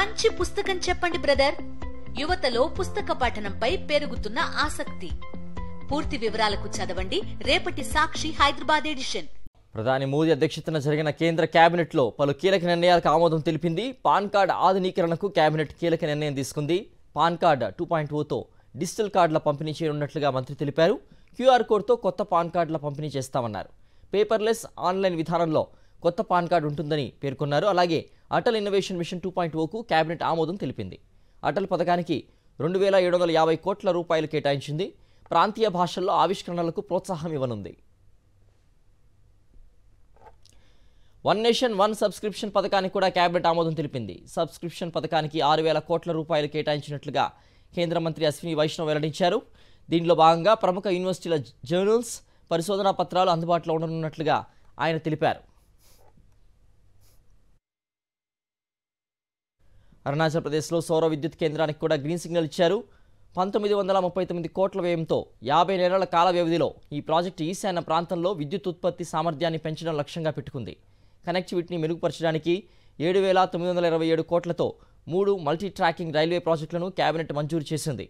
మంచి పుస్తకం చెప్పండి బ్రదర్ యువతలో పుస్తక పఠనంపై పెరుగుతున్న ఆసక్తి పూర్తి వివరాలకు చదవండి రేపటి సాక్షి హైదరాబాద్ ఎడిషన్ ప్రధాని మోదీ అధ్యక్షతన జరిగిన కేంద్ర కేబినెట్లో పలు కీలక నిర్ణయాలకు ఆమోదం తెలిపింది పాన్ కార్డ్ ఆధునీకరణకు కేబినెట్ కీలక నిర్ణయం తీసుకుంది పాన్ కార్డ్ టూ పాయింట్ ఓతో డిజిటల్ కార్డుల పంపిణీ చేయనున్నట్లుగా మంత్రి తెలిపారు క్యూఆర్ కోడ్తో కొత్త పాన్ కార్డుల పంపిణీ చేస్తామన్నారు పేపర్లెస్ ఆన్లైన్ విధానంలో కొత్త పాన్ కార్డు ఉంటుందని పేర్కొన్నారు అలాగే Atal innovation mission two point ఓకు కేబినెట్ ఆమోదం తెలిపింది అటల్ పథకానికి రెండు వేల ఏడు వందల యాభై కోట్ల రూపాయలు కేటాయించింది ప్రాంతీయ భాషల్లో ఆవిష్కరణలకు ప్రోత్సాహం ఇవ్వనుంది వన్ నేషన్ వన్ సబ్స్క్రిప్షన్ పథకానికి కూడా కేబినెట్ ఆమోదం తెలిపింది సబ్స్క్రిప్షన్ పథకానికి ఆరు వేల కోట్ల రూపాయలు కేటాయించినట్లుగా కేంద్ర మంత్రి అశ్విని వైష్ణవ్ వెల్లడించారు దీనిలో భాగంగా ప్రముఖ యూనివర్సిటీల జర్నల్స్ పరిశోధనా పత్రాలు అందుబాటులో ఉండనున్నట్లుగా ఆయన తెలిపారు అరుణాచల్ ప్రదేశ్లో సౌర విద్యుత్ కేంద్రానికి కూడా గ్రీన్ సిగ్నల్ ఇచ్చారు పంతొమ్మిది వందల ముప్పై తొమ్మిది కోట్ల వ్యయంతో యాభై నెలల కాల వ్యవధిలో ఈ ప్రాజెక్టు ఈశాన్య ప్రాంతంలో విద్యుత్ ఉత్పత్తి సామర్థ్యాన్ని పెంచడం లక్ష్యంగా పెట్టుకుంది కనెక్టివిటీని మెరుగుపరచడానికి ఏడు వేల తొమ్మిది వందల ఇరవై ఏడు కోట్లతో మూడు మల్టీ ట్రాకింగ్ రైల్వే ప్రాజెక్టులను కేబినెట్ మంజూరు చేసింది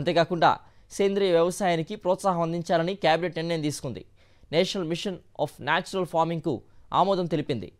అంతేకాకుండా సేంద్రియ వ్యవసాయానికి ప్రోత్సాహం అందించాలని కేబినెట్ నిర్ణయం తీసుకుంది నేషనల్ మిషన్ ఆఫ్ న్యాచురల్ ఫార్మింగ్కు ఆమోదం తెలిపింది